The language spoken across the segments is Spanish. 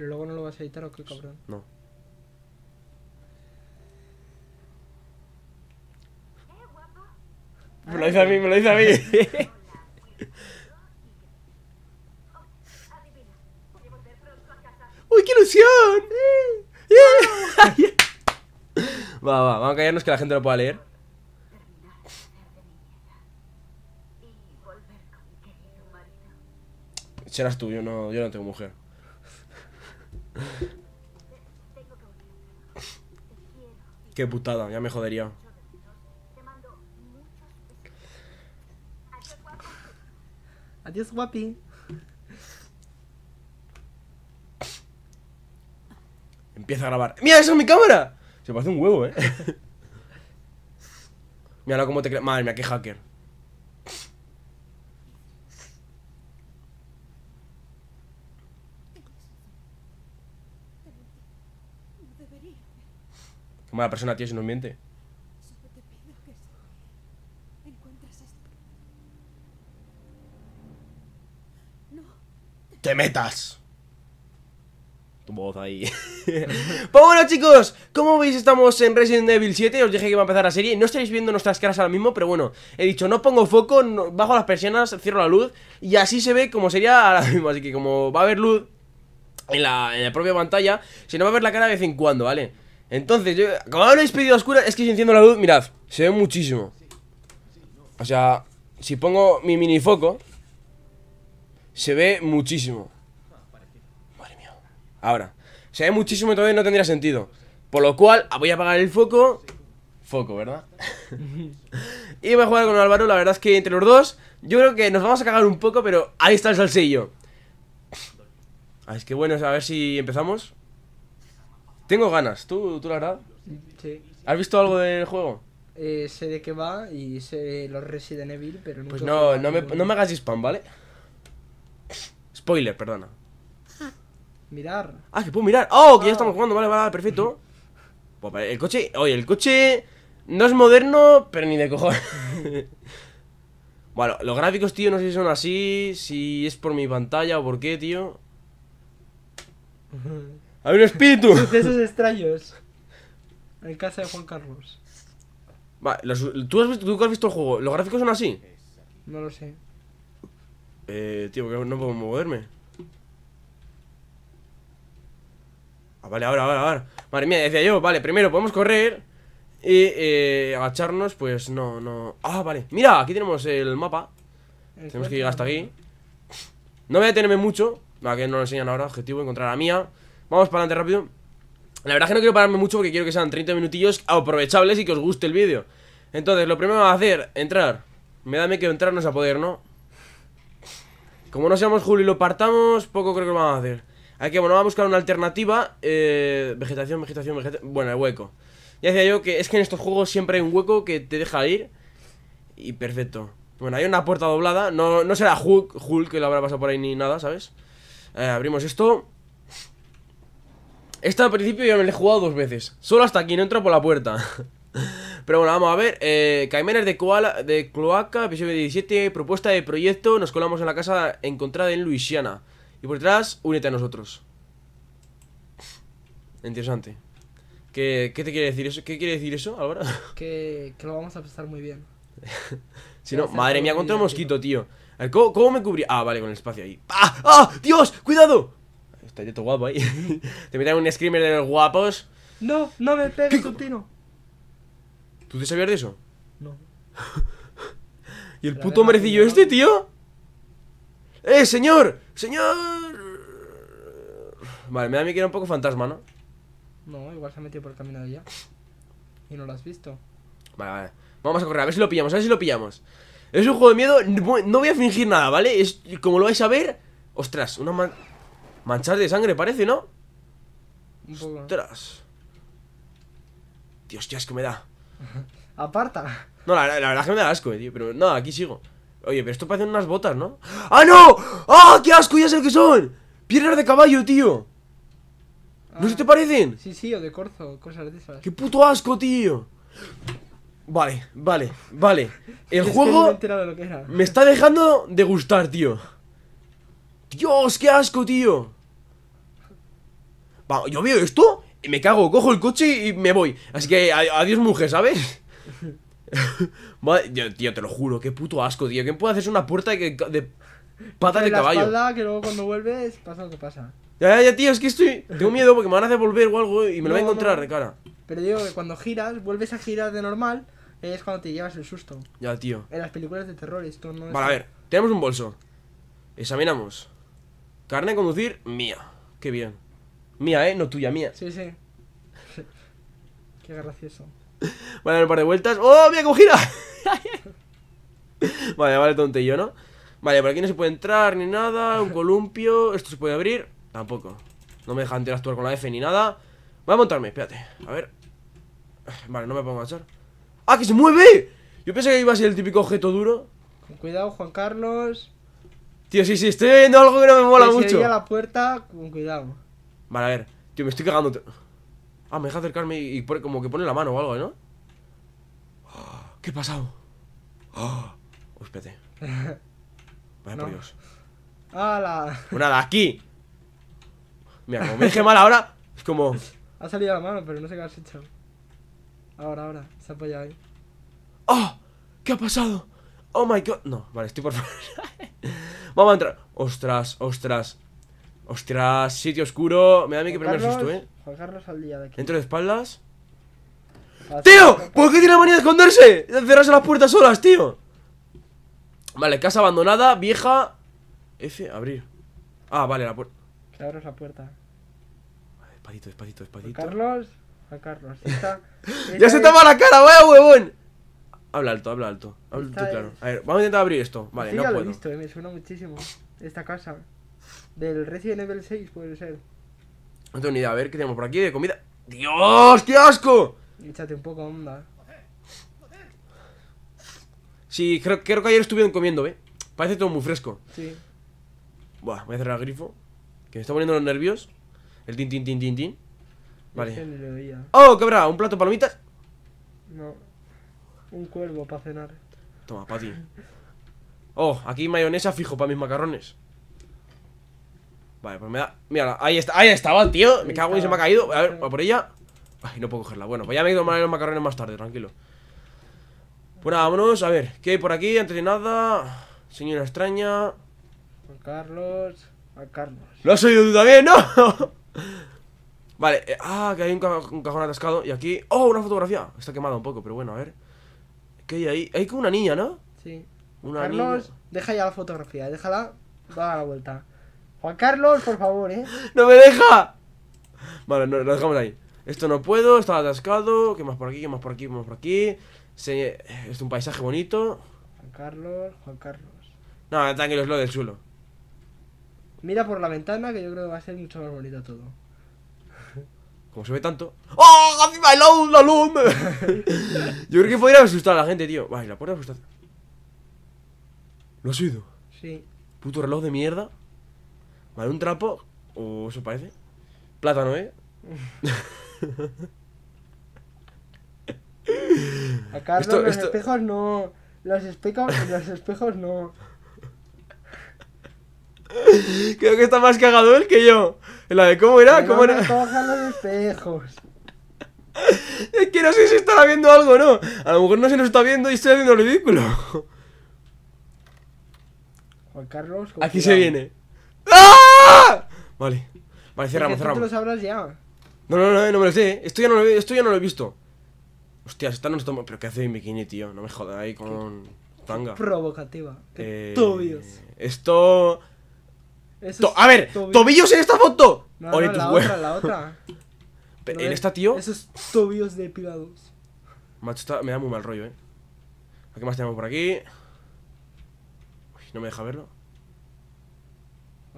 ¿Pero luego no lo vas a editar o qué cabrón? No. Me lo dice a mí, me lo dice a mí. ¡Uy, qué ilusión! va, va, vamos a callarnos que la gente lo pueda leer. Serás tú, yo no, yo no tengo mujer. Qué putada, ya me jodería. Adiós, guapi. Empieza a grabar. ¡Mira, esa es mi cámara! Se parece un huevo, ¿eh? Mira cómo te... Madre mía, qué hacker. Como la persona, tío, si nos miente. Este- ¡Te metas! Tu voz ahí. pues bueno, chicos, como veis, estamos en Resident Evil 7. Os dije que iba a empezar la serie. No estáis viendo nuestras caras ahora mismo, pero bueno, he dicho, no pongo foco, bajo las persianas, cierro la luz. Y así se ve como sería ahora mismo. Así que como va a haber luz en la, en la propia pantalla, Si no va a ver la cara de vez en cuando, ¿vale? Entonces, yo, como habéis pedido a es que si enciendo la luz, mirad, se ve muchísimo. O sea, si pongo mi mini foco, se ve muchísimo. Madre mía. Ahora, se ve muchísimo y todavía no tendría sentido. Por lo cual, ah, voy a apagar el foco. Foco, ¿verdad? y voy a jugar con Álvaro, la verdad es que entre los dos, yo creo que nos vamos a cagar un poco, pero ahí está el salsillo. Ah, es que bueno, a ver si empezamos. Tengo ganas. ¿Tú, tú la verdad? Sí. ¿Has visto algo del juego? Eh, sé de qué va y sé los Resident Evil, pero Pues no, no me, no me hagas spam, ¿vale? Spoiler, perdona. Mirar. Ah, que puedo mirar. Oh, que ya ah. estamos jugando, vale, vale, perfecto. Pues, el coche, oye, el coche no es moderno, pero ni de cojones. bueno, los gráficos, tío, no sé si son así, si es por mi pantalla o por qué, tío. ¡Hay un espíritu! Sucesos extraños. En casa de Juan Carlos. Vale, ¿tú, has visto, has visto el juego, ¿los gráficos son así? No lo sé. Eh, tío, que no puedo moverme. Ah, vale, ahora, ahora, ahora. Vale, mira, decía yo, vale, primero podemos correr y eh, agacharnos, pues no, no. Ah, vale. Mira, aquí tenemos el mapa. Tenemos que llegar hasta aquí. No voy a detenerme mucho. Va, que no lo enseñan ahora. Objetivo, encontrar a Mía. Vamos para adelante rápido La verdad es que no quiero pararme mucho porque quiero que sean 30 minutillos aprovechables y que os guste el vídeo Entonces, lo primero que vamos a hacer, entrar Me da que entrarnos a poder, ¿no? Como no seamos Julio y lo partamos, poco creo que lo vamos a hacer Aquí, bueno, vamos a buscar una alternativa eh, Vegetación, vegetación, vegetación Bueno, el hueco Ya decía yo que es que en estos juegos siempre hay un hueco que te deja ir Y perfecto Bueno, hay una puerta doblada No, será Hulk, Hulk que lo habrá pasado por ahí ni nada, ¿sabes? Eh, abrimos esto esta al principio ya me lo he jugado dos veces. Solo hasta aquí, no entra por la puerta. Pero bueno, vamos a ver. Eh, de, Koala, de Cloaca, episodio 17. Propuesta de proyecto. Nos colamos en la casa encontrada en Luisiana. Y por detrás, únete a nosotros. Interesante. ¿Qué, te quiere decir eso? ¿Qué quiere decir eso, Álvaro? Que, lo vamos a pasar muy bien. si no, madre mía, contra un mosquito, tío. ¿cómo, me cubrí? Ah, vale, con el espacio ahí. ¡Ah! ¡Ah! ¡Dios! ¡Cuidado! está todo guapo ahí. Te metan un screamer de los guapos. No, no me pegues contigo ¿Tú te sabías de eso? No. ¿Y el puto hombrecillo este, tío? ¡Eh, señor! ¡Señor! Vale, me da a mí que era un poco fantasma, ¿no? No, igual se ha metido por el camino de allá. Y no lo has visto. Vale, vale. Vamos a correr, a ver si lo pillamos, a ver si lo pillamos. Es un juego de miedo, no voy a fingir nada, ¿vale? Es, como lo vais a ver, ostras, una man... Manchas de sangre parece, ¿no? Un poco. Ostras. Dios, qué asco me da. Aparta. No, la, la, verdad es que me da asco, eh, tío. Pero nada, aquí sigo. Oye, pero esto parecen unas botas, ¿no? ¡Ah, no! ¡Ah, qué asco! Ya sé que son. Piernas de caballo, tío. ¿No se te ah. parecen? Sí, sí, o de corzo, cosas de esas. ¡Qué puto asco, tío! Vale, vale, vale. El juego me, me está dejando de gustar, tío. Dios, qué asco, tío. yo veo esto y me cago, cojo el coche y me voy. Así que adiós, mujer, ¿sabes? tío, te lo juro, qué puto asco, tío. ¿Quién puede hacerse una puerta de, de patas de, la caballo? Espalda, que luego cuando vuelves pasa lo que pasa. Ya, ya, tío, es que estoy. Tengo miedo porque me van a hacer volver o algo y me lo voy a encontrar de cara. Pero digo que cuando giras, vuelves a girar de normal, es cuando te llevas el susto. Ya, tío. En las películas de terror esto no es. Vale, a ver, tenemos un bolso. Examinamos. Carne conducir mía. Qué bien. Mía, ¿eh? No tuya, mía. Sí, sí. Qué gracioso. Vale, un par de vueltas. ¡Oh, mira cómo gira! vale, vale, tontillo, ¿no? Vale, por aquí no se puede entrar ni nada. Un columpio. Esto se puede abrir. Tampoco. No me deja interactuar con la F ni nada. Voy a montarme, espérate. A ver. Vale, no me puedo marchar ¡Ah, que se mueve! Yo pensé que iba a ser el típico objeto duro. Con cuidado, Juan Carlos. Tío, sí, sí, estoy viendo algo que no me mola mucho. Se la puerta con cuidado. Vale, a ver. Tío, me estoy cagando. Ah, me deja acercarme y, como que pone la mano o algo, ¿eh, ¿no? ¿Qué ha pasado? Oh, espérate. Vaya por Dios. ¡Hala! Pues nada, aquí. Mira, como me dije mal ahora, es como. Ha salido la mano, pero no sé qué has hecho. Ahora, ahora, se ha apoyado ahí. ¡Oh! ¿Qué ha pasado? ¡Oh my god! No, vale, estoy por Vamos a entrar. Ostras, ostras. Ostras, sitio oscuro. Me da a mí que primer susto, eh. Juan al día de aquí. Entro de espaldas. ¡Tío! ¿Por qué tiene la manía de esconderse? De cerrarse las puertas solas, tío. Vale, casa abandonada, vieja. F, abrir. Ah, vale, la puerta. Que la puerta. Vale, despacito, despacito, despacito. ¿A Carlos. a Carlos. ya se toma la cara, vaya huevón. Habla alto, habla alto. claro. A ver, vamos a intentar abrir esto. Vale, no puedo. lo he visto, me suena muchísimo. Esta casa. Del Resident Evil 6 puede ser. No tengo ni idea. A ver, ¿qué tenemos por aquí de comida? ¡Dios, qué asco! Échate un poco onda. Sí, creo, que ayer estuvieron comiendo, ¿eh? Parece todo muy fresco. Sí. Buah, voy a cerrar el grifo. Que me está poniendo los nervios. El tin, tin, tin, tin, tin. Vale. Este ¡Oh, qué ¿Un plato de palomitas? No un cuervo para cenar. Toma, para ti. Oh, aquí mayonesa fijo para mis macarrones. Vale, pues me da... Mírala, ahí está, ahí estaba, tío Me cago y se me ha caído, a ver, va por ella Ay, no puedo cogerla, bueno, pues ya me he ido los macarrones más tarde, tranquilo Bueno, pues vámonos, a ver, ¿qué hay por aquí? Antes de nada, señora extraña Juan Carlos, a Carlos Lo has oído tú también, ¿no? vale, eh, ah, que hay un cajón atascado Y aquí, oh, una fotografía Está quemada un poco, pero bueno, a ver ¿Qué hay ahí? Hay como una niña, ¿no? Sí. Una Carlos, deja ya la fotografía, déjala, Va a la vuelta. Juan Carlos, por favor, ¿eh? ¡No me deja! Vale, no, lo dejamos ahí. Esto no puedo, está atascado. ¿Qué más por aquí? ¿Qué más por aquí? ¿Qué más por aquí? Es un paisaje bonito. Juan Carlos, Juan Carlos. No, tranquilo, es lo del suelo. Mira por la ventana que yo creo que va a ser mucho más bonito todo. Como se ve tanto. ¡Oh! bailado la Yo creo que podría asustar a la gente, tío. Vale, la puerta asustada. ¿Lo ha sido? Sí. Puto reloj de mierda. Vale, un trapo. O eso parece. Plátano, ¿eh? A Carlos los espejos no. Los espejos, los espejos no. Creo que está más cagado él que yo. La de cómo era, cómo era. los espejos. Es que no sé si estará viendo algo o no. A lo mejor no se nos está viendo y estoy haciendo ridículo. Juan Carlos. Aquí se viene. ¡Ah! Vale. Vale, cerramos, cerramos. No, no, no, eh, no me lo sé. Eh. Esto ya no lo, he, esto ya no lo he visto. Hostias, esta no toma, Pero ¿qué hace mi bikini, tío? No me jodas ahí con tanga. Provocativa. Eh, tobillos. Esto... a ver, tobillos. en esta foto. No, la otra, la otra en esta, tío. Esos tobillos depilados. Macho, me da muy mal rollo, eh. ¿A qué más tenemos por aquí? Uy, no me deja verlo.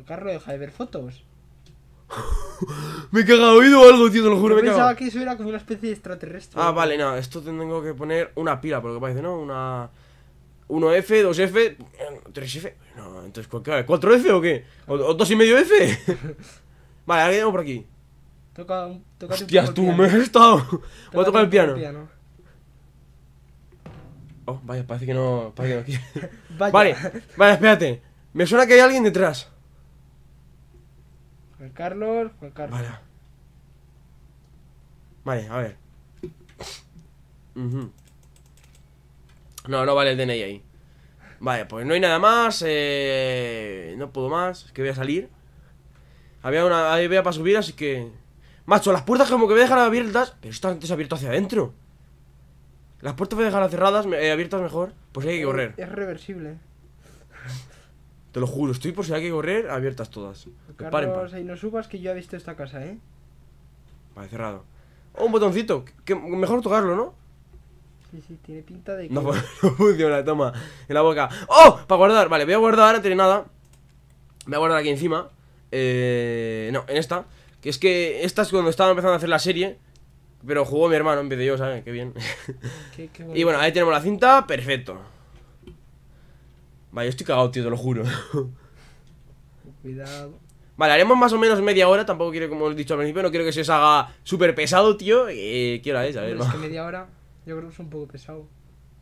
carro deja de ver fotos. me he cagado oído algo, tío, te lo juro, me he pensaba que eso era como una especie de extraterrestre. Ah, vale, nada, no, esto tengo que poner una pila, por lo que parece, ¿no? Una... 1F, 2F, 3F. No, entonces, ¿cuál, ¿4F o qué? ¿O, o y medio f vale, alguien qué tenemos por aquí. Toca un. Toca Hostias, tú, me has estado. Voy a tocar el piano. Oh, vaya, parece que no. Parece que no quiere. vaya. Vale, vale, espérate. Me suena que hay alguien detrás. Juan Carlos, Juan Carlos. Vale. Vale, a ver. No, no vale el DNI ahí. Vale, pues no hay nada más. Eh... No puedo más. Es que voy a salir. Había una. Había para subir, así que. Macho, las puertas como que me dejar abiertas Pero esto antes abierto hacia adentro Las puertas me dejan cerradas, eh, abiertas mejor Pues hay que correr Es reversible Te lo juro, estoy por si hay que correr, abiertas todas Carlos, no subas que yo he visto esta casa, ¿eh? Vale, cerrado Oh, un botoncito que Mejor tocarlo, ¿no? Sí, sí, tiene pinta de que... No, no funciona, toma En la boca ¡Oh! Para guardar Vale, voy a guardar, no tiene nada Voy a guardar aquí encima Eh... No, en esta que es que esta es cuando estaba empezando a hacer la serie, pero jugó mi hermano en vez de yo, ¿sabes? Qué bien. y bueno, ahí tenemos la cinta, perfecto. Vale, yo estoy cagado, tío, te lo juro. Cuidado. Vale, haremos más o menos media hora, tampoco quiero, como he dicho al principio, no quiero que se os haga súper pesado, tío. Eh, ¿Qué hora es? A ver, es que media hora yo creo que es un poco pesado.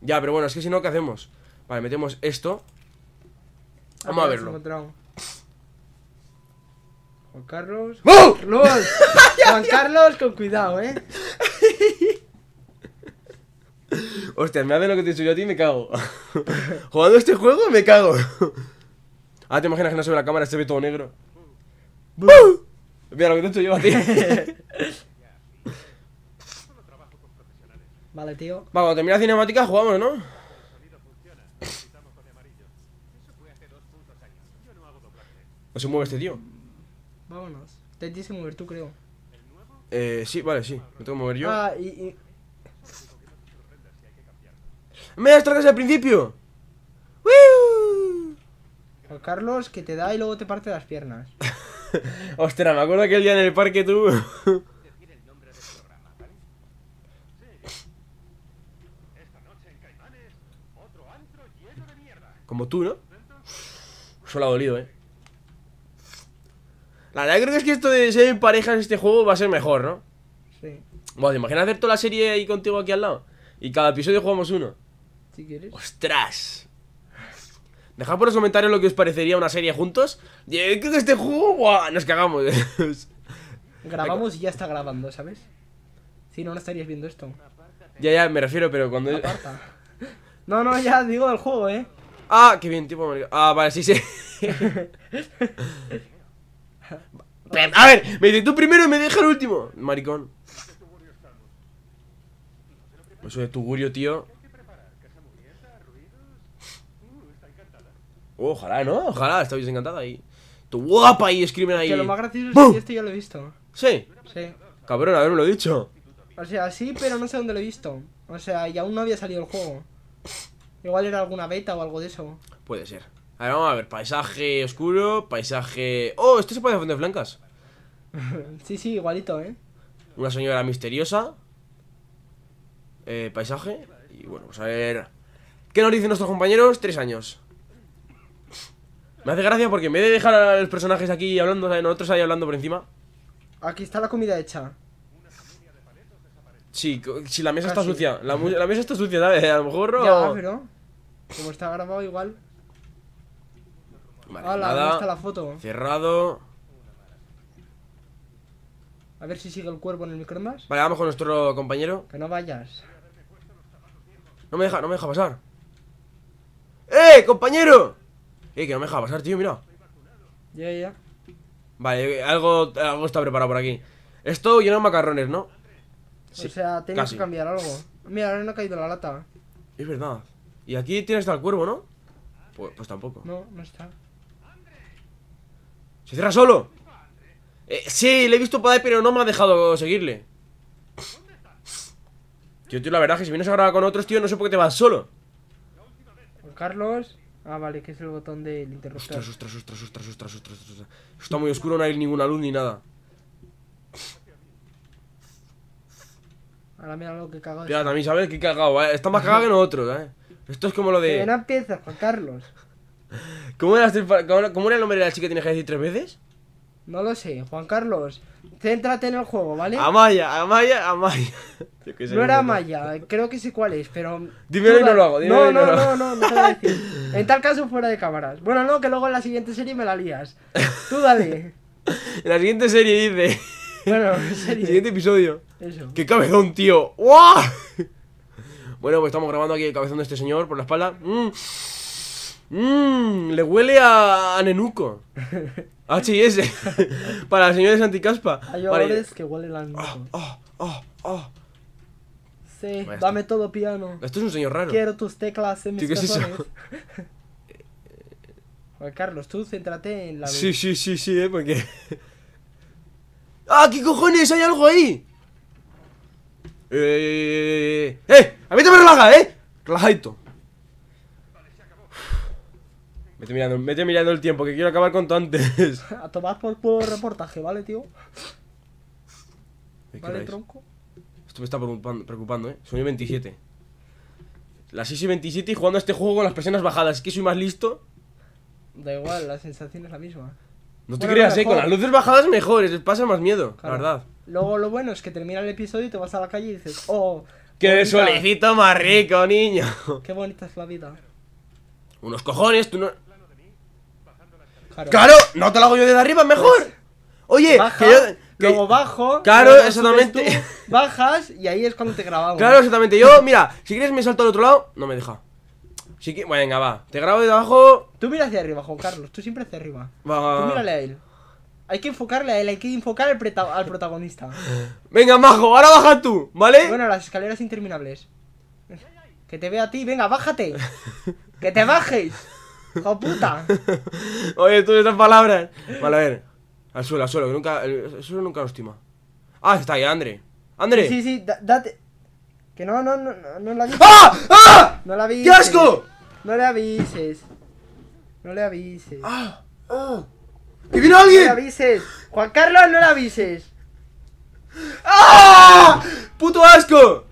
Ya, pero bueno, es que si no, ¿qué hacemos? Vale, metemos esto. Vamos a verlo. Juan Carlos. ¡Oh! Carlos. Juan Carlos, con cuidado, eh. Hostia, me hace lo que te yo a ti y me cago. Jugando este juego me cago. ah, te imaginas que no se ve la cámara, se ve todo negro. ¡Oh! Mira lo que te he hecho yo a ti. vale, tío. Va, cuando termina la cinemática jugamos, ¿no? ¿O se mueve este tío? Vámonos. Te tienes que mover tú, creo. Eh, sí, vale, sí. Me tengo que mover yo. Ah, y. y... ¡Me has al principio! ¡Woo! Carlos, que te da y luego te parte las piernas. Ostras, me acuerdo aquel día en el parque tú. Como tú, ¿no? Solo ha dolido, eh. La verdad creo que es que esto de ser en parejas este juego va a ser mejor, ¿no? Sí. Bueno, imagina hacer toda la serie ahí contigo aquí al lado. Y cada episodio jugamos uno. Si quieres. ¡Ostras! Dejad por los comentarios lo que os parecería una serie juntos. Yo creo que este juego, ¡buah! nos cagamos. Grabamos y ya está grabando, ¿sabes? Si no, no estarías viendo esto. Ya, ya, me refiero, pero cuando... No, no, ya digo el juego, ¿eh? Ah, qué bien, tipo... Ah, vale, sí, sí. A ver, me dices tú primero y me deja el último. Maricón. Pues eso de gurio, tío. Oh, ojalá, ¿no? Ojalá, estáis encantada y. Tu guapa y escriben ahí. Que lo más gracioso es que este lo he visto. ¿Sí? Sí. Cabrón, me lo dicho. O sea, sí, pero no sé dónde lo he visto. O sea, y aún no había salido el juego. Igual era alguna beta o algo de eso. Puede ser. A ver, vamos a ver, paisaje oscuro, paisaje... ¡Oh! Esto se puede hacer de blancas Sí, sí, igualito, ¿eh? Una señora misteriosa eh, Paisaje Y bueno, vamos pues a ver ¿Qué nos dicen nuestros compañeros? Tres años Me hace gracia porque en vez de dejar a los personajes aquí hablando o Nosotros ahí hablando por encima Aquí está la comida hecha Sí, si la mesa está sucia la, mesa está sucia, ¿sabes? A lo mejor... No, pero... Como está grabado igual Hola, nada. está la foto? Cerrado. A ver si sigue el cuervo en el microondas. Vale, vamos con nuestro compañero. Que no vayas. No me deja, no me deja pasar. ¡Eh, compañero! Eh, que no me deja pasar, tío, mira. Ya, ya. Vale, algo, algo está preparado por aquí. Esto llena de macarrones, ¿no? o sea, tienes que cambiar algo. Mira, ahora no ha caído la lata. Es verdad. Y aquí tienes el cuervo, ¿no? Pues, pues tampoco. No, no está. ¿Se cierra solo? Eh, sí, le he visto para ahí, pero no me ha dejado seguirle Tío, tío, la verdad es que si vienes a grabar con otros, tío, no sé por qué te vas solo Carlos Ah, vale, que es el botón del interruptor Ostras, ostras, ostras, ostras, ostras, ostras, ostras. Está muy oscuro, no hay ninguna luz ni nada Ahora mira lo que cagado. Mira, también sabes que cagado, ¿eh? Está más cagado que nosotros, ¿eh? Esto es como lo de... Que no empiezas, Juan Carlos ¿Cómo era, el nombre de la chica que tienes que decir tres veces? No lo sé, Juan Carlos. Céntrate en el juego, ¿vale? Amaya, Amaya, Amaya. no era Amaya, creo que sé cuál es, pero. Dime y no lo hago, No, no, no, no, no, voy a decir. En tal caso, fuera de cámaras. Bueno, no, que luego en la siguiente serie me la lías. Tú dale. en la siguiente serie dice. Bueno, Siguiente episodio. Eso. ¡Qué cabezón, tío! ¡Wow! Bueno, pues estamos grabando aquí el cabezón de este señor por la espalda. Mmm... Mmm, le huele a, a nenuco. Ah, HS. Para la señora de Santicaspa. Hay olores que huelen a nenuco. Oh, oh, oh, sí, dame todo piano. Esto es un señor raro. Quiero tus teclas en mis ¿Qué es eso? Carlos, tú céntrate en la... Sí, sí, sí, sí, ¿eh? porque... ¡Ah, qué cojones! ¡Hay algo ahí! ¡Eh! ¡Eh! eh, eh, eh. ¡A mí también me eh! Relajadito. Me mirando, mirando el tiempo, que quiero acabar con todo antes. A tomar por reportaje, ¿vale, tío? ¿Vale, tronco? Esto me está preocupando, preocupando ¿eh? Soy 27. Las 6 y 27 y jugando este juego con las personas bajadas. Es que soy más listo. Da igual, la sensación es la misma. No te creas, eh, con las luces bajadas mejor, pasa más miedo, la verdad. Luego lo bueno es que termina el episodio y te vas a la calle y dices, oh. ¡Qué solicito más rico, niño! Qué bonita es la vida. Unos cojones, tú no. ¡Claro! ¡No te lo hago yo desde arriba, mejor! Oye, baja, luego bajo. Claro, exactamente. bajas y ahí es cuando te grabamos. Claro, exactamente. Yo, mira, si quieres me salto al otro lado, no me deja. Si Venga, va. Te grabo de abajo. Tú mira hacia arriba, Juan Carlos. Tú siempre hacia arriba. Va. Tú mírale a él. Hay que enfocarle a él, hay que enfocar al, al protagonista. Venga, majo, ahora baja tú, ¿vale? Bueno, las escaleras interminables. Que te vea a ti, venga, bájate. que te bajes. ¡Hijo puta! Oye, tú esas palabras. Vale, a ver. Al suelo, al suelo, que nunca. El suelo nunca lo estima Ah, está ahí, André. ¡André! Sí, sí, da, date. Que no, no, no, no la avises. ¡Ah! ¡Ah! No la avises. ¡Qué asco! No le avises. No le avises. ¡Ah! ¡Ah! ¡Que viene alguien! No le avises. Juan Carlos, no le avises. ¡Ah! ¡Puto asco!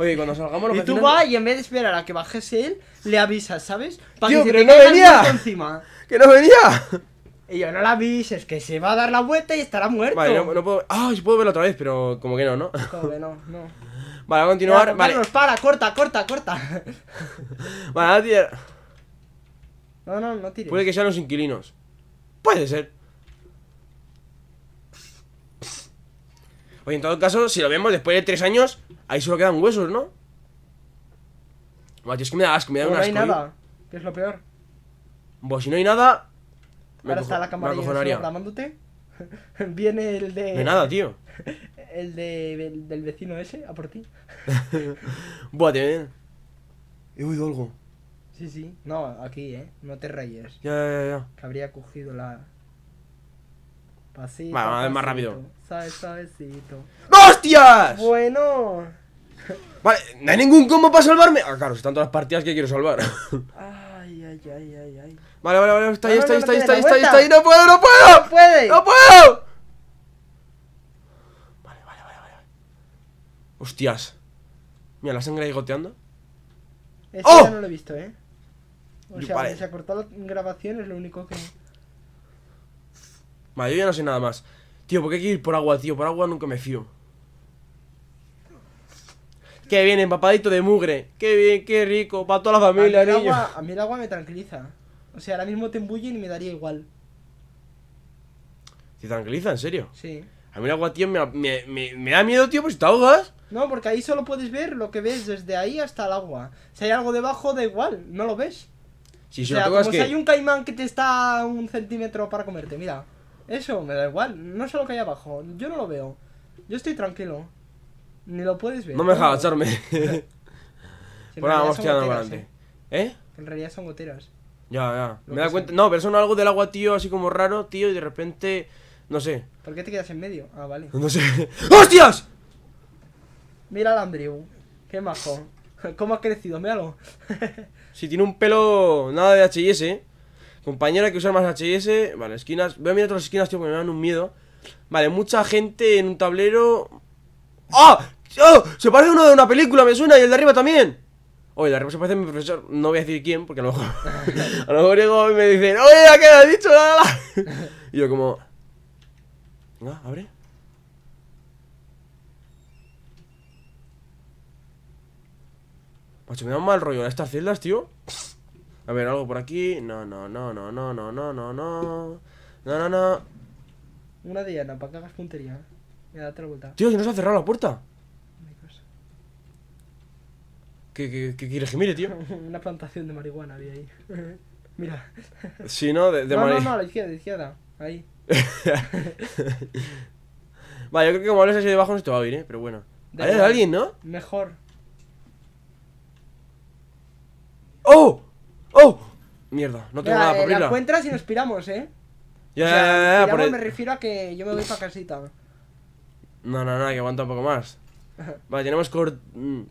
Oye, cuando salgamos lo Y tú vas y en vez de esperar a que bajes él, le avisas, ¿sabes? Para que, no venía. encima. ¡Que no venía! Y yo no la avises, que se va a dar la vuelta y estará muerto. Vale, no, no puedo. ¡Ah! puedo verlo otra vez, pero como que no, ¿no? Joder, no, no. Vale, a continuar. vale. para, corta, corta, corta. Vale, nadie. No, no, no tires. Puede que sean los inquilinos. Puede ser. Oye, en todo caso, si lo vemos después de tres años, ahí solo quedan huesos, ¿no? Buah, tío, es que me da asco, me da pues no, No hay nada, ¿eh? que es lo peor. Buah, si no hay nada. Ahora está la cámara llamándote Viene el de. De nada, tío. el de, del vecino ese, a por ti. Buah, te ven. He oído algo. Sí, sí. No, aquí, eh. No te rayes. Ya, ya, ya. Que habría cogido la. Pasito. Vale, vamos a ver más rápido. Sabe, ¡Hostias! Bueno. Vale, no hay ningún combo para salvarme. Ah, claro, están todas las partidas que quiero salvar. Ay, ay, ay, ay, ay. Vale, vale, vale, está ahí, está ahí, está ahí, está ahí, está ahí, no puedo, no puedo. No puede. No puedo. Vale, vale, vale, vale. Hostias. Mira, la sangre ahí goteando. Eso ¡Oh! no lo he visto, ¿eh? O sea, se ha cortado la grabación, es lo único que yo ya no sé nada más. Tío, ¿por qué hay que ir por agua, tío? Por agua nunca me fío. Qué bien, empapadito de mugre. Qué bien, qué rico. Para toda la familia, a Agua, a mí el agua me tranquiliza. O sea, ahora mismo te embullen y me daría igual. ¿Te tranquiliza, en serio? Sí. A mí el agua, tío, me, da miedo, tío, pues te ahogas. No, porque ahí solo puedes ver lo que ves desde ahí hasta el agua. Si hay algo debajo, da igual, no lo ves. Si o sea, que... si hay un caimán que te está un centímetro para comerte, mira. Eso me da igual, no sé lo que hay abajo, yo no lo veo. Yo estoy tranquilo. Ni lo puedes ver. No me deja agacharme. bueno, vamos adelante. ¿eh? ¿Eh? En realidad son goteras. Ya, ya. me da cuenta. No, pero son algo del agua, tío, así como raro, tío, y de repente. No sé. ¿Por qué te quedas en medio? Ah, vale. No sé. ¡Hostias! Mira al Andrew. Qué majo. ¿Cómo ha crecido? Míralo. si tiene un pelo nada de HS, ¿eh? Compañera que usar más HS. Vale, esquinas. Voy a mirar otras esquinas, tío, porque me dan un miedo. Vale, mucha gente en un tablero. ¡Ah! ¡Oh! Se parece uno de una película, me suena, y el de arriba también. Oye, el de arriba se parece a mi profesor. No voy a decir quién, porque a lo mejor. a lo mejor llego y me dicen, ¡Oye, ¿a qué has dicho? y yo, como. Venga, abre. Macho, me da un mal rollo estas celdas, tío. A ver, algo por aquí. No, no, no, no, no, no, no, no, no. No, no, no. Una diana, para que hagas puntería. me ¿eh? da otra vuelta. Tío, no se ha cerrado la puerta. ¿Qué, qué, qué quieres que mire, tío? Una plantación de marihuana había ahí. Mira. si ¿no? De, de no, no, no, la izquierda, la izquierda. Ahí. vale, yo creo que como hables así debajo no se te va a oír, ¿eh? Pero bueno. Hay alguien, ¿no? Mejor. ¡Oh! ¡Oh! Mierda, no tengo nada eh, para abrirla. La encuentras y nos piramos, ¿eh? Ya, ya, ya, ya, por... me refiero a que yo me voy para casita. No, no, no, que aguanta un poco más. Vale, tenemos mm,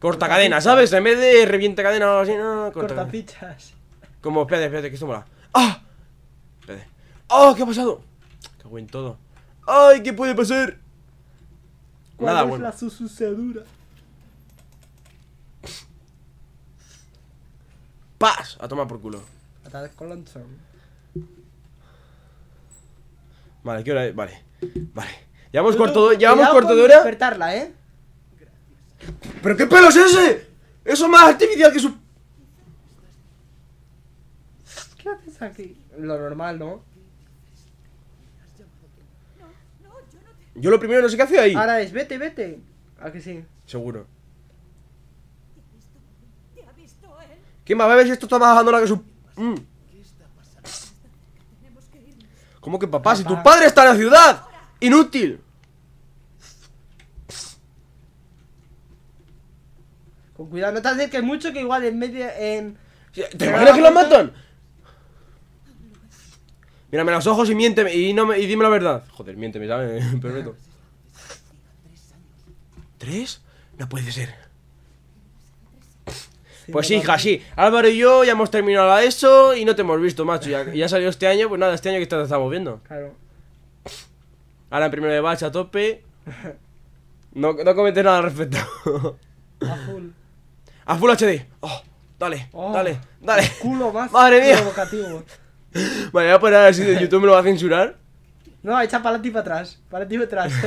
corta cadena, ¿sabes? En vez de revienta cadena o así, no, corta. corta fichas. Como, espérate, espérate, que esto mola. ¡Ah! Espérate. ¡Oh, qué ha pasado! Cago en todo. ¡Ay, qué puede pasar! ¿Cuál Nada, es bueno. la sucedura? ¡Pas! A tomar por culo. Vale, ¿qué hora es? Vale. Vale. Llevamos corto llevamos de hora. despertarla, ¿eh? ¿Pero qué pelo es ese? Eso es más artificial que su. ¿Qué haces aquí? Lo normal, ¿no? Yo lo primero no sé qué hace ahí. Ahora es, vete, vete. ¿A que sí? Seguro. ¿Quién más a si esto está más bajando la que su... Mm. ¿Cómo que papá? Si tu padre está en la ciudad Inútil Con cuidado, no te acerques mucho que igual en medio en... ¿Te imaginas que lo matan? Mírame los ojos y miénteme y, no me, y dime la verdad Joder, miénteme, ¿sabes? Perfecto ¿Tres? No puede ser pues sí, hija, sí. Álvaro y yo ya hemos terminado ESO y no te hemos visto, macho. Ya, salió este año, pues nada, este año que te estamos viendo. Claro. Ahora en primero de bacha a tope. No, no comentes nada al respecto. A full. A full HD. Oh, oh, dale, dale, dale. Culo más Madre mía. Provocativo. Vale, voy a poner así de YouTube, me lo va a censurar. No, echa para ti para atrás. Para ti para atrás.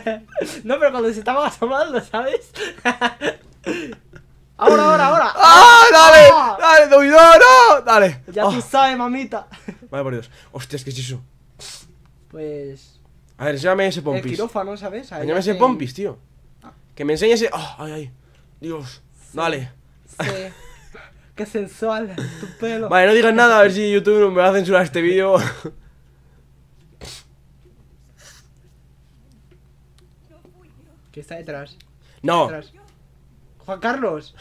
no, pero cuando se estaba asomando, ¿sabes? Ahora, ahora, ahora. ¡Ah! ah ¡Dale! Ah. ¡Dale, no, ¡No! ¡Dale! Ya ah. tú sabes, mamita. Vale, por Dios. Hostias, ¿qué es eso? Pues. A ver, enséñame ese El pompis. quirófano, ¿sabes? Enséñame ese pompis, tío. Que me enseñe ese. ah, ¡Ay, ay! Dios. Dale. Sí. Qué sensual, tu pelo. Vale, no digas nada, a ver si YouTube me va a censurar este vídeo. ¿Qué está detrás? No, Juan Carlos.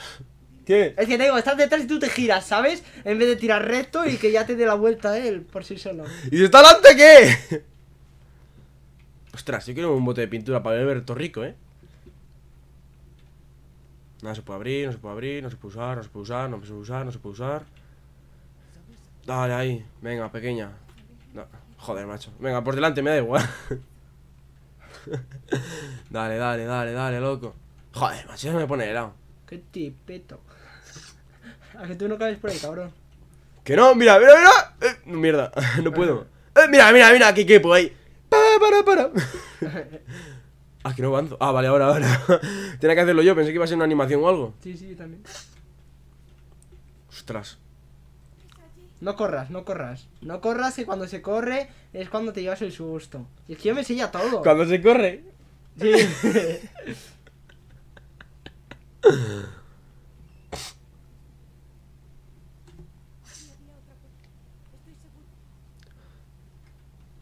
¿Qué? Es que te digo, estás detrás y tú te giras, ¿sabes? En vez de tirar recto y que ya te dé la vuelta él por sí solo. ¿Y si está adelante qué? Ostras, yo quiero un bote de pintura para beber todo rico, ¿eh? Nada, se puede abrir, no se puede abrir, no se puede usar, no se puede usar, no se puede usar, no se puede usar. Dale, ahí. Venga, pequeña. Joder, macho. Venga, por delante, me da igual. dale, dale, dale, dale, loco. Joder, macho, se me pone helado. Qué tipeto. A que tú no cabes por ahí, cabrón. Que no, mira, mira, mira. Eh, mierda, no puedo. Eh, mira, mira, mira, aquí quepo ahí. Para, para, para. ah, que no avanzo. Ah, vale, ahora, ahora. Tenía que hacerlo yo, pensé que iba a ser una animación o algo. Sí, sí, también. Ostras. No corras, no corras. No corras y cuando se corre es cuando te llevas el susto. Y es que yo me sella todo. Cuando se corre. Sí.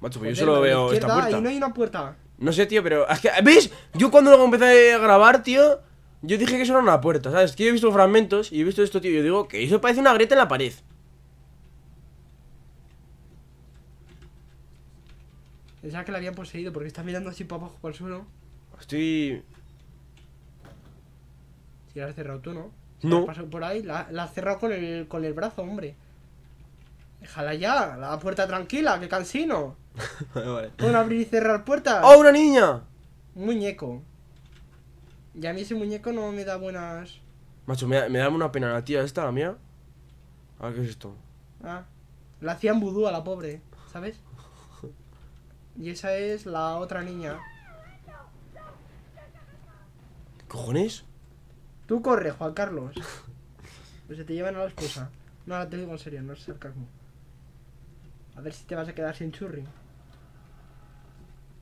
Macho, pues yo solo veo esta puerta. no hay una puerta. No sé, tío, pero es ¿Ves? Yo cuando lo empecé a grabar, tío, yo dije que eso era una puerta, ¿sabes? Que yo he visto fragmentos y he visto esto, tío, yo digo que eso parece una grieta en la pared. Pensaba que la habían poseído porque está mirando así para abajo, para el suelo. Estoy la has cerrado tú, ¿no? No. por ahí, la, has cerrado con el, con el brazo, hombre. Déjala ya, la puerta tranquila, que cansino. Pueden abrir y cerrar puertas. ¡Oh, una niña! muñeco. Y a mí ese muñeco no me da buenas. Macho, me, da una pena la tía esta, la mía. A ver, ¿qué es esto? Ah, la hacían vudú a la pobre, ¿sabes? y esa es la otra niña. ¿Cojones? Tú corre, Juan Carlos. O pues se te llevan a la esposa. No, ahora te digo en serio, no es sarcasmo. A ver si te vas a quedar sin churri.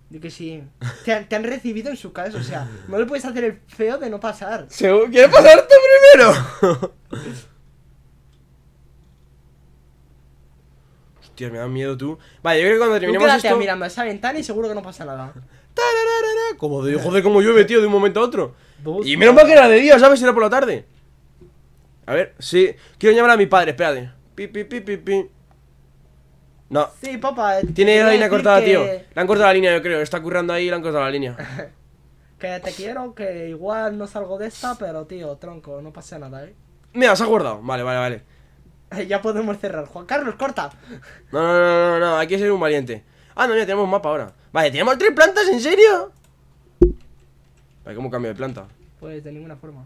De que sí. Te han, recibido en su casa, o sea, no le puedes hacer el feo de no pasar. Seguro, quiere pasarte primero. Hostia, me da miedo tú. Vale, yo creo que cuando terminemos esto esto... mirando a esa ventana y seguro que no pasa nada. Como de, joder, como llueve, tío, de un momento a otro y menos mal que era de día, ¿sabes? Si era por la tarde. A ver, sí. Quiero llamar a mi padre, espérate. Pi, pi, pi, pi, pi. No. Sí, papá. Tiene la línea cortada, tío. Le han cortado la línea, yo creo. Está currando ahí y le han cortado la línea. que te quiero, que igual no salgo de esta, pero tío, tronco, no pasa nada, ¿eh? Mira, se ha guardado. Vale, vale, vale. ya podemos cerrar. Juan Carlos, corta. no, no, no, no, no. Hay que ser un valiente. Ah, no, mira, tenemos un mapa ahora. Vale, ¿tenemos tres plantas? ¿En serio? cómo cambio de planta? Pues de ninguna forma.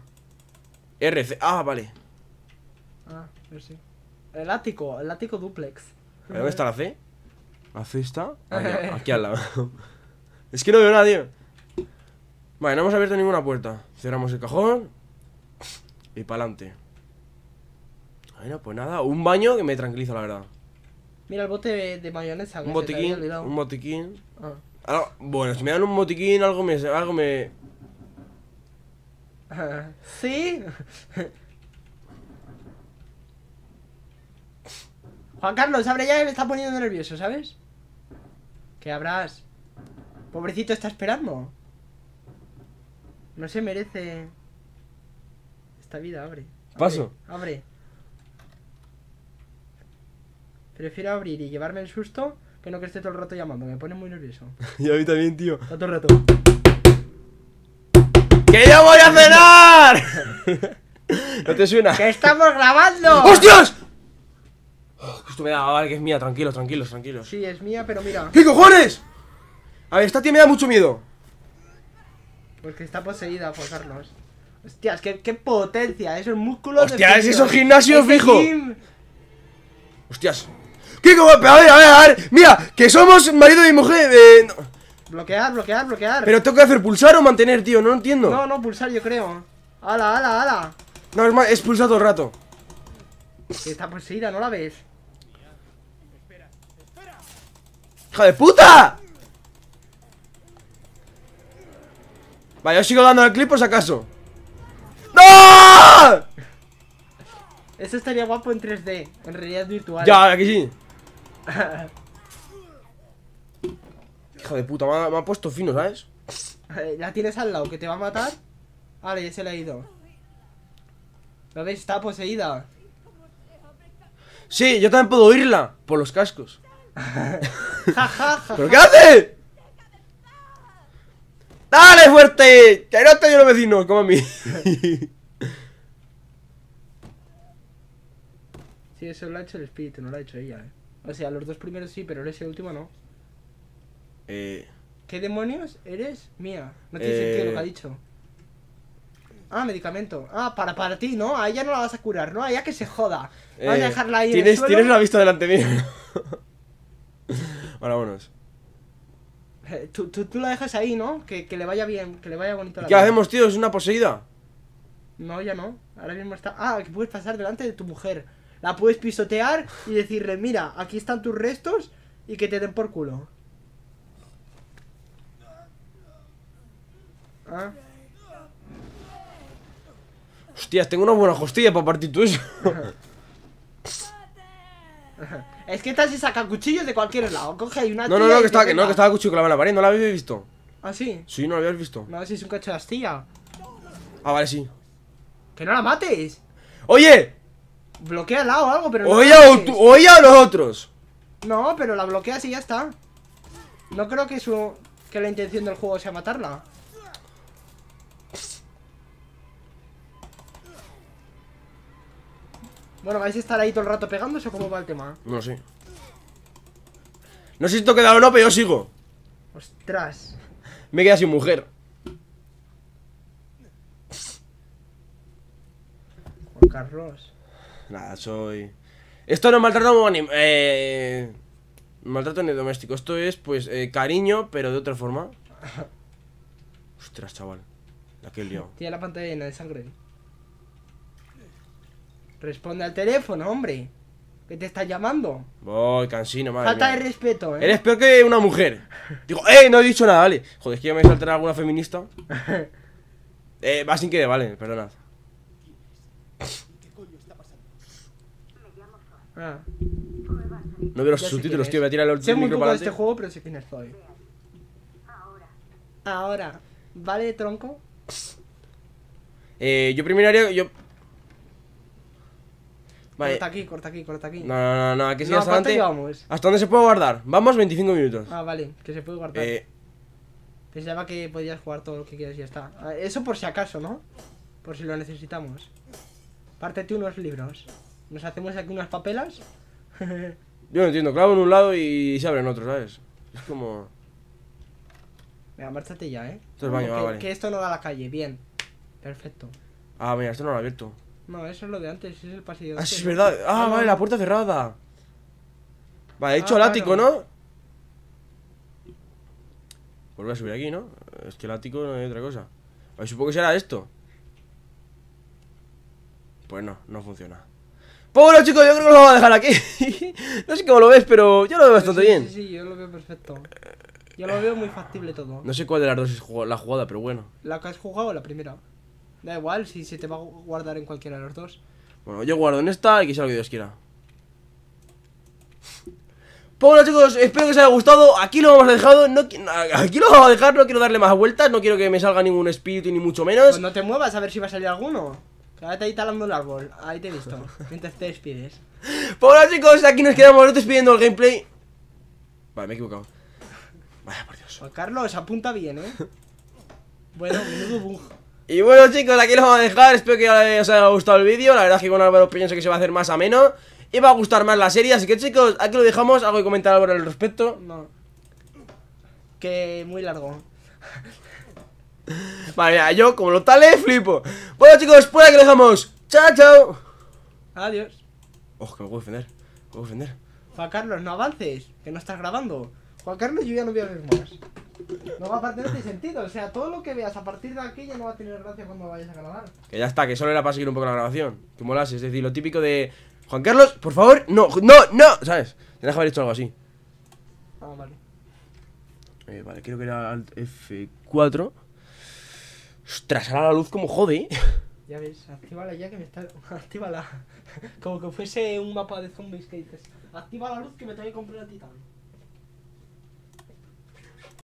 RC. Ah, vale. Ah, a ver si. El ático, el ático duplex. ¿Dónde está la C? ¿La C está? Aquí, al lado. es que no veo a nadie. Vale, no hemos abierto ninguna puerta. Cerramos el cajón. Y para adelante. Bueno, pues nada, un baño que me tranquiliza, la verdad. Mira el bote de mayonesa. Un botiquín, un ah. botiquín. bueno, si me dan un botiquín, algo me, algo me, Sí. Juan Carlos, abre ya me está poniendo nervioso, ¿sabes? ¿Qué habrás? Pobrecito está esperando. No se merece esta vida, abre. Paso. Abre. Prefiero abrir y llevarme el susto que no que esté todo el rato llamando. Me pone muy nervioso. y a mí también, tío. todo el rato. ¡Que yo voy a cenar! ¿No te suena? ¡Que estamos grabando! ¡Hostias! Oh, esto me da, vale, que es mía, tranquilo, tranquilo, tranquilo Sí, es mía, pero mira. ¿Qué cojones? A ver, esta tía me da mucho miedo. Porque pues está poseída a Carlos Hostias, qué, potencia, esos músculos. Hostias, es esos gimnasios fijo. Hostias. ¿Qué COJONES?! A ver, a ver, a ver. Mira, que somos marido y mujer. Eh, Bloquear, bloquear, bloquear. Pero tengo que hacer pulsar o mantener, tío, no entiendo. No, no, pulsar, yo creo. Ala, ala, ala No, es más, es pulsar todo el rato. Está poseída, ¿no la ves? ¡Hija de puta! Vale, yo sigo dando el clip por si acaso. ¡No! Eso estaría guapo en 3D, en realidad virtual. Ya, aquí sí. de puta, me ha, puesto fino, ¿sabes? Eh, la tienes al lado, que te va a matar. Vale, ya se le ha ido. ¿Lo veis? Está poseída. Sí, yo también puedo oírla por los cascos. ¿Pero qué hace? ¡Dale fuerte! ¡Que no te dio los vecinos! Como a mí. sí, eso lo ha hecho el espíritu, no lo ha hecho ella, ¿eh? O sea, los dos primeros sí, pero ese último no. Eh, ¿Qué demonios eres? Mía. No tiene sentido lo que ha eh, dicho. Ah, medicamento. Ah, para, para ti, ¿no? A ella no la vas a curar, ¿no? A ella que se joda. ¿Vas a eh, dejarla ahí. Tienes, tienes la vista delante mío. Ahora bueno Tú, tú, la dejas ahí, ¿no? Que, le vaya bien, que le vaya bonito la ¿Qué hacemos, tío? ¿Es una poseída? No, ya no. Ahora mismo está. Ah, que puedes pasar delante de tu mujer. La puedes pisotear y decirle, mira, aquí están tus restos y que te den por culo. Ah. Hostias, tengo una buena costilla para partir tú eso. es que estás y saca cuchillos de cualquier lado. Coge una. No, no, no, que estaba, que, no, que estaba cuchillo clavado la pared. ¿No la habéis visto? ¿Ah, sí? Sí, no la habías visto. No, si es un cacho de astilla. Ah, vale, sí. ¡Que no la mates! ¡Oye! Bloquea al lado o algo, pero no. Oye, oye a los otros. No, pero la bloqueas y ya está. No creo que su. que la intención del juego sea matarla. Bueno, ¿vais a estar ahí todo el rato pegándose o cómo va el tema? No sé. No sé si esto queda o no, pero yo sigo. Ostras. Me queda sin mujer. Juan Carlos. Nada, soy. Esto no maltrato animal eh... Maltrato ni doméstico. Esto es, pues, eh, cariño, pero de otra forma. Ostras, chaval. Aquel que he Tiene la pantalla llena de sangre. Responde al teléfono, hombre. ¿Qué te estás llamando. Voy, cansino, madre. Falta de respeto, eh. Eres peor que una mujer. Digo, eh, no he dicho nada, vale. Joder, es que yo me a alguna feminista. eh, va sin que vale, perdonad. Ah. No veo los subtítulos, tío. Voy a tirar el Sé muy poco de este juego, pero sé quién es Ahora. ¿Vale, tronco? Eh, yo primero haría. Yo Corta aquí, corta aquí, corta aquí. No, no, no, no aquí sigue hasta adelante. ¿Hasta dónde se puede guardar? Vamos 25 minutos. Ah, vale, que se puede guardar. Eh... Pensaba que podías jugar todo lo que quieras y ya está. Ah, eso por si acaso, ¿no? Por si lo necesitamos. Pártete unos libros. Nos hacemos aquí unas papelas. Yo no entiendo, clavo en un lado y se abre en otro, ¿sabes? Es como... Venga, márchate ya, ¿eh? Esto es baño, que, ah, vale. que esto no da a la calle, bien. Perfecto. Ah, mira, esto no lo ha abierto. No, eso es lo de antes, es el pasillo. Ah, sí, es verdad. Ah, ah vale, la puerta cerrada. Vale, he ah, hecho el ático, ¿no? Vuelve pues a subir aquí, ¿no? Es que el ático no hay otra cosa. A ver, supongo que será esto. Pues no, no funciona. Pues bueno, chicos, yo creo que lo voy a dejar aquí. no sé cómo lo ves, pero yo lo veo bastante bien. Sí, sí, yo lo veo perfecto. Yo lo veo muy factible todo. No sé cuál de las dos es la jugada, pero bueno. ¿La que has jugado o la primera? Da igual, si se te va a guardar en cualquiera de los dos. Bueno, yo guardo en esta y que lo que Dios quiera. Pues bueno chicos, espero que os haya gustado Aquí lo hemos dejado, no, aquí lo vamos a dejar No quiero darle más vueltas, no quiero que me salga ningún espíritu Ni mucho menos pues no te muevas a ver si va a salir alguno Quédate ahí talando el árbol, ahí te he visto Mientras te despides pues bueno chicos, aquí nos quedamos despidiendo el gameplay Vale, me he equivocado Vaya por Dios Carlos, apunta bien, eh Bueno, menudo bug y bueno chicos, aquí lo vamos a dejar, espero que os haya gustado el vídeo La verdad es que con Álvaro pienso que se va a hacer más ameno Y va a gustar más la serie, así que chicos, aquí lo dejamos ¿Algo que comentar Álvaro al respecto? No Que muy largo Vale, yo como lo tal, flipo Bueno chicos, pues aquí lo dejamos Chao, chao Adiós Ojo, oh, que me puedo ofender, me puedo ofender Juan Carlos, no avances, que no estás grabando Juan Carlos, yo ya no voy a ver más no va a partir de sentido. O sea, todo lo que veas a partir de aquí ya no va a tener gracia cuando vayas a grabar. Que ya está, que solo era para seguir un poco la grabación. Que molase, es decir, lo típico de. Juan Carlos, por favor, no, no, no, ¿sabes? Tienes que haber hecho algo así. Ah, vale. Eh, vale, creo que era F4. Ostras, ahora la luz como jode, ¿eh? Ya ves, actívala ya que me está. Actívala. como que fuese un mapa de zombies que dices. Activa la luz que me tengo que comprar a ti